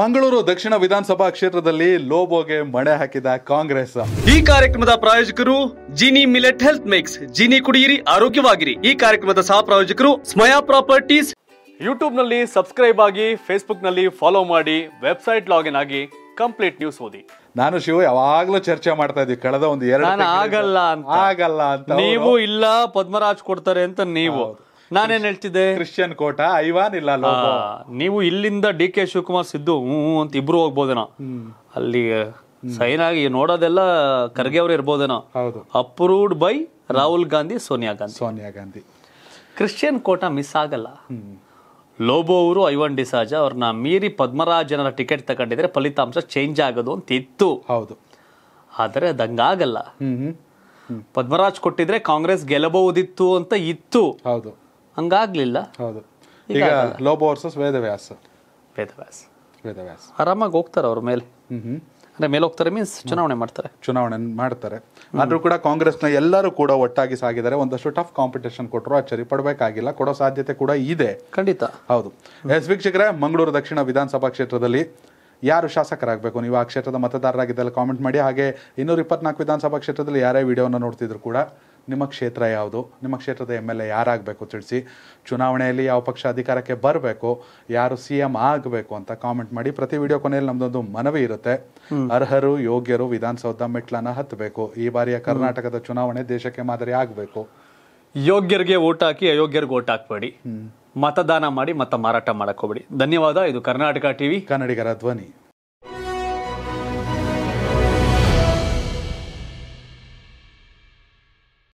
ಮಂಗಳೂರು ದಕ್ಷಿಣ ವಿಧಾನಸಭಾ ಕ್ಷೇತ್ರದಲ್ಲಿ ಲೋಬೋಗೆ ಮಣೆ ಹಾಕಿದ ಕಾಂಗ್ರೆಸ್ ಈ ಕಾರ್ಯಕ್ರಮದ ಪ್ರಾಯೋಜಕರು Jini millet health mix Jini ಕುಡಿಯಿರಿ ಆರೋಗ್ಯವಾಗಿರಿ ಈ ಕಾರ್ಯಕ್ರಮದ ಸಹ ಪ್ರಾಯೋಜಕರು ಸ್ಮಯಾ ಪ್ರಾಪರ್ಟೀಸ್ ಯೂಟ್ಯೂಬ್ ನಲ್ಲಿ ಸಬ್ಸ್ಕ್ರೈಬ್ ಆಗಿ ಫೇಸ್ಬುಕ್ ನಲ್ಲಿ ಫಾಲೋ ಮಾಡಿ ವೆಬ್ಸೈಟ್ ಲಾಗಿನ್ ಆಗಿ ಕಂಪ್ಲೀಟ್ ನ್ಯೂಸ್ ಓದಿ ನಾನು ಶಿವ ಯಾವಾಗ್ಲೂ ಚರ್ಚೆ ಮಾಡ್ತಾ ಇದ್ದೀವಿ ಕಳೆದ ಒಂದು ಎರಡು ಆಗಲ್ಲ ಆಗಲ್ಲ ಅಂತ ನೀವು ಇಲ್ಲ ಪದ್ಮರಾಜ್ ಕೊಡ್ತಾರೆ ಅಂತ ನೀವು ನಾನೇನ್ ಹೇಳ್ತಿದ್ದೆ ಕ್ರಿಶ್ಚಿಯನ್ ಕೋಟ ಐವಾನ್ ಇಲ್ಲ ನೀವು ಇಲ್ಲಿಂದ ಡಿ ಕೆ ಶಿವಕುಮಾರ್ ಸಿದ್ದು ಹ್ಞೂ ಅಂತ ಇಬ್ರು ಹೋಗ್ಬೋದೇನೋ ಅಲ್ಲಿ ಸೈನ್ ಆಗಿ ನೋಡೋದೆಲ್ಲ ಖರ್ಗೆ ಅವ್ರು ಇರ್ಬೋದೇನೋ approved by Rahul Gandhi Sonia Gandhi Sonia Gandhi Christian quota miss ಆಗಲ್ಲ ಲೋಬೋ ಅವರು ಐವನ್ ಡಿಸಾಜ ಅವ್ರನ್ನ ಮೀರಿ ಪದ್ಮರಾಜನ ಟಿಕೆಟ್ ತಗೊಂಡಿದ್ರೆ ಫಲಿತಾಂಶ ಚೇಂಜ್ ಆಗೋದು ಅಂತ ಇತ್ತು ಹೌದು ಆದರೆ ಅದಂಗಾಗಲ್ಲ ಪದ್ಮರಾಜ್ ಕೊಟ್ಟಿದ್ರೆ ಕಾಂಗ್ರೆಸ್ ಗೆಲ್ಲಬಹುದಿತ್ತು ಅಂತ ಇತ್ತು ಹೌದು ಹಂಗಾಗ್ಲಿಲ್ಲ ಹೌದು ಈಗ ಲೋಬೋ ವರ್ಸಸ್ ವೇದವ್ಯಾಸ ವೇದವ್ಯಾಸ ವೇದವ್ಯಾಸ ಆರಾಮಾಗಿ ಹೋಗ್ತಾರೆ ಅವ್ರ ಮೇಲೆ ಅಂದ್ರೆ ಮೇಲೆ ಹೋಗ್ತಾರೆ ಮೀನ್ಸ್ ಚುನಾವಣೆ ಮಾಡ್ತಾರೆ ಚುನಾವಣೆ ಮಾಡ್ತಾರೆ ಆದರೂ ಕೂಡ ಕಾಂಗ್ರೆಸ್ನ ಎಲ್ಲರೂ ಕೂಡ ಒಟ್ಟಾಗಿ ಸಾಗಿದ್ದಾರೆ ಒಂದಷ್ಟು ಟಫ್ ಕಾಂಪಿಟೇಷನ್ ಕೊಟ್ಟರು ಅಚ್ಚರಿ ಪಡಬೇಕಾಗಿಲ್ಲ ಕೊಡೋ ಸಾಧ್ಯತೆ ಕೂಡ ಇದೆ ಖಂಡಿತ ಹೌದು ಎಸ್ ವೀಕ್ಷಕರೇ ಮಂಗಳೂರು ದಕ್ಷಿಣ ವಿಧಾನಸಭಾ ಕ್ಷೇತ್ರದಲ್ಲಿ ಯಾರು ಶಾಸಕರಾಗಬೇಕು ನೀವು ಆ ಕ್ಷೇತ್ರದ ಮತದಾರರಾಗಿದ್ದಲ್ಲ ಕಾಮೆಂಟ್ ಮಾಡಿ ಹಾಗೆ ಇನ್ನೂರ ಇಪ್ಪತ್ನಾಲ್ಕು ವಿಧಾನಸಭಾ ಕ್ಷೇತ್ರದಲ್ಲಿ ಯಾರೇ ವಿಡಿಯೋನ ನೋಡ್ತಿದ್ರು ಕೂಡ ನಿಮ್ಮ ಕ್ಷೇತ್ರ ಯಾವುದು ನಿಮ್ಮ ಕ್ಷೇತ್ರದ ಎಮ್ ಎಲ್ ಎ ಯಾರಾಗಬೇಕು ತಿಳಿಸಿ ಚುನಾವಣೆಯಲ್ಲಿ ಯಾವ ಪಕ್ಷ ಅಧಿಕಾರಕ್ಕೆ ಬರಬೇಕು ಯಾರು ಸಿ ಎಂ ಆಗಬೇಕು ಅಂತ ಕಾಮೆಂಟ್ ಮಾಡಿ ಪ್ರತಿ ವಿಡಿಯೋ ಕೊನೆಯಲ್ಲಿ ನಮ್ದೊಂದು ಮನವಿ ಇರುತ್ತೆ ಅರ್ಹರು ಯೋಗ್ಯರು ವಿಧಾನಸೌಧ ಮೆಟ್ಲನ್ನು ಹತ್ತಬೇಕು ಈ ಬಾರಿಯ ಕರ್ನಾಟಕದ ಚುನಾವಣೆ ದೇಶಕ್ಕೆ ಮಾದರಿ ಆಗಬೇಕು ಯೋಗ್ಯರಿಗೆ ಓಟ್ ಹಾಕಿ ಅಯೋಗ್ಯರಿಗೆ ಓಟ್ ಹಾಕ್ಬೇಡಿ ಮತದಾನ ಮಾಡಿ ಮತ ಮಾರಾಟ ಮಾಡಕ್ಕೆ ಹೋಗ್ಬೇಡಿ ಧನ್ಯವಾದ ಇದು ಕರ್ನಾಟಕ ಟಿವಿ ಕನ್ನಡಿಗರ ಧ್ವನಿ